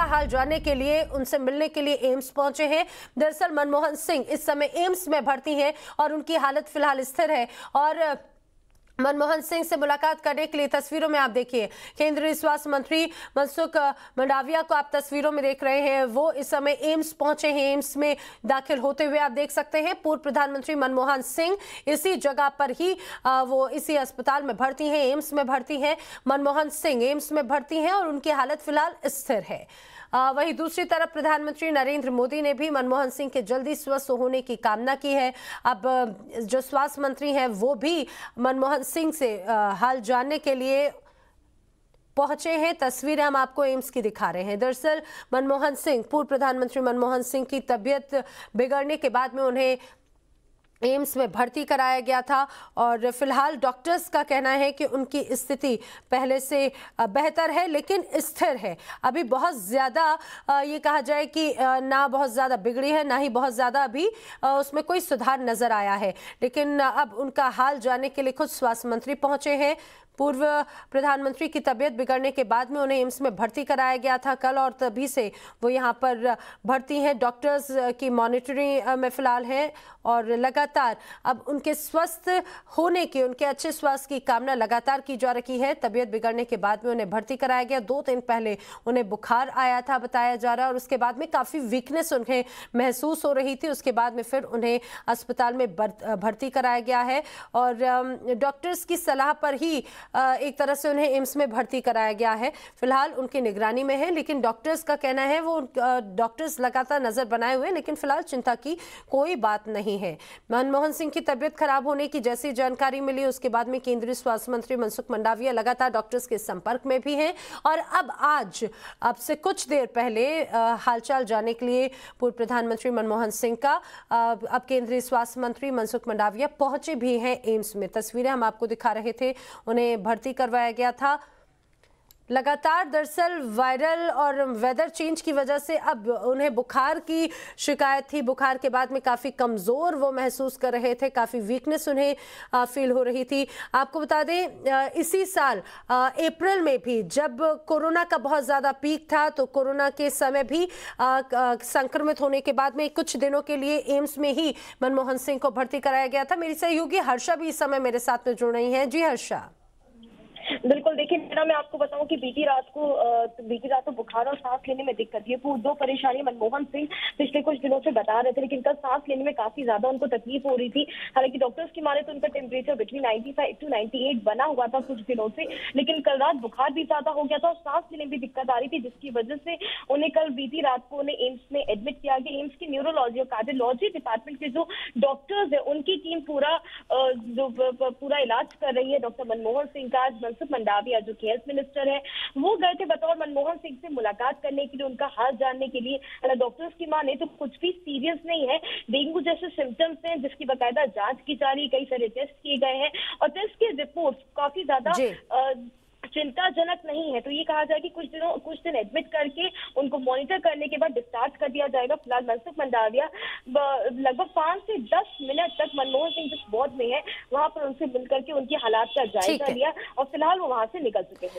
का हाल जानने के लिए उनसे मिलने के लिए एम्स पहुंचे हैं दरअसल मनमोहन सिंह इस समय एम्स में भर्ती हैं और उनकी हालत फिलहाल स्थिर है और मनमोहन सिंह से मुलाकात करने के लिए तस्वीरों में आप देखिए केंद्रीय स्वास्थ्य मंत्री मनसुख मंडाविया को आप तस्वीरों में देख रहे हैं वो इस समय एम्स पहुंचे हैं एम्स में दाखिल होते हुए आप देख सकते हैं पूर्व प्रधानमंत्री मनमोहन सिंह इसी जगह पर ही वो इसी अस्पताल में भर्ती हैं एम्स में भर्ती हैं मनमोहन सिंह एम्स में भर्ती हैं और उनकी हालत फिलहाल स्थिर है वहीं दूसरी तरफ प्रधानमंत्री नरेंद्र मोदी ने भी मनमोहन सिंह के जल्दी स्वस्थ होने की कामना की है अब जो स्वास्थ्य मंत्री हैं वो भी मनमोहन सिंह से हाल जानने के लिए पहुंचे हैं तस्वीरें हम आपको एम्स की दिखा रहे हैं दरअसल मनमोहन सिंह पूर्व प्रधानमंत्री मनमोहन सिंह की तबीयत बिगड़ने के बाद में उन्हें एम्स में भर्ती कराया गया था और फिलहाल डॉक्टर्स का कहना है कि उनकी स्थिति पहले से बेहतर है लेकिन स्थिर है अभी बहुत ज़्यादा ये कहा जाए कि ना बहुत ज़्यादा बिगड़ी है ना ही बहुत ज़्यादा अभी उसमें कोई सुधार नज़र आया है लेकिन अब उनका हाल जानने के लिए खुद स्वास्थ्य मंत्री पहुंचे हैं पूर्व प्रधानमंत्री की तबीयत बिगड़ने के बाद में उन्हें एम्स में भर्ती कराया गया था कल और तभी से वो यहाँ पर भर्ती हैं डॉक्टर्स की मॉनिटरिंग में फ़िलहाल हैं और लगातार लगातार अब उनके स्वस्थ होने की उनके अच्छे स्वास्थ्य की कामना लगातार की जा रही है तबियत बिगड़ने के बाद में उन्हें भर्ती कराया गया दो दिन पहले उन्हें बुखार आया था बताया जा रहा है और उसके बाद में काफ़ी वीकनेस उन्हें महसूस हो रही थी उसके बाद में फिर उन्हें अस्पताल में भर्ती कराया गया है और डॉक्टर्स की सलाह पर ही एक तरह से उन्हें एम्स में भर्ती कराया गया है फिलहाल उनकी निगरानी में है लेकिन डॉक्टर्स का कहना है वो डॉक्टर्स लगातार नज़र बनाए हुए लेकिन फिलहाल चिंता की कोई बात नहीं है मनमोहन सिंह की तबियत खराब होने की जैसी जानकारी मिली उसके बाद में केंद्रीय स्वास्थ्य मंत्री मनसुख मंडाविया लगातार डॉक्टर्स के संपर्क में भी हैं और अब आज अब से कुछ देर पहले हालचाल जाने के लिए पूर्व प्रधानमंत्री मनमोहन सिंह का अब केंद्रीय स्वास्थ्य मंत्री मनसुख मंडाविया पहुंचे भी हैं एम्स में तस्वीरें हम आपको दिखा रहे थे उन्हें भर्ती करवाया गया था लगातार दरअसल वायरल और वेदर चेंज की वजह से अब उन्हें बुखार की शिकायत थी बुखार के बाद में काफ़ी कमज़ोर वो महसूस कर रहे थे काफ़ी वीकनेस उन्हें फील हो रही थी आपको बता दें इसी साल अप्रैल में भी जब कोरोना का बहुत ज़्यादा पीक था तो कोरोना के समय भी संक्रमित होने के बाद में कुछ दिनों के लिए एम्स में ही मनमोहन सिंह को भर्ती कराया गया था मेरी सहयोगी हर्षा भी इस समय मेरे साथ में जुड़ रही हैं जी हर्षा बिल्कुल देखिए मेरा मैं आपको बताऊं कि बीती रात को बीती रात को बुखार और सांस लेने में दिक्कत पूरी दो परेशानी मनमोहन सिंह पिछले कुछ दिनों से बता रहे थे लेकिन कल सांस लेने में काफी ज्यादा उनको तकलीफ हो रही थी हालांकि डॉक्टर्स की माने तो उनका temperature between ninety five to ninety eight बना हुआ था कुछ दिनों से लेकिन कल रात बुखार भी ज्यादा हो गया था और सांस लेने में भी दिक्कत आ रही थी जिसकी वजह से उन्हें कल बीती रात को उन्हें एम्स में एडमिट किया गया एम्स की न्यूरोलॉजी और कार्डियोलॉजी डिपार्टमेंट के जो डॉक्टर्स है उनकी टीम पूरा पूरा इलाज कर रही है डॉक्टर मनमोहन सिंह का आज मनसुख मंडाविया जो की हेल्थ मिनिस्टर है वो गए थे बतौर मनमोहन सिंह से मुलाकात करने के लिए उनका हाल जानने के लिए डॉक्टर्स की माने तो कुछ भी सीरियस नहीं है डेंगू जैसे सिम्टम्स हैं जिसकी बाकायदा जांच की जा रही कई सारे टेस्ट किए गए हैं और टेस्ट की रिपोर्ट काफी ज्यादा चिंताजनक नहीं है तो ये कहा जाए कि कुछ दिनों कुछ दिन एडमिट करके उनको मॉनिटर करने के बाद डिस्चार्ज कर दिया जाएगा फिलहाल मनसुख मंडाविया लगभग पांच से दस मिनट तक मनमोहन सिंह जिस वार्ड में है वहां पर उनसे मिलकर के उनकी हालात का जायजा लिया और फिलहाल वो वहां से निकल चुके हैं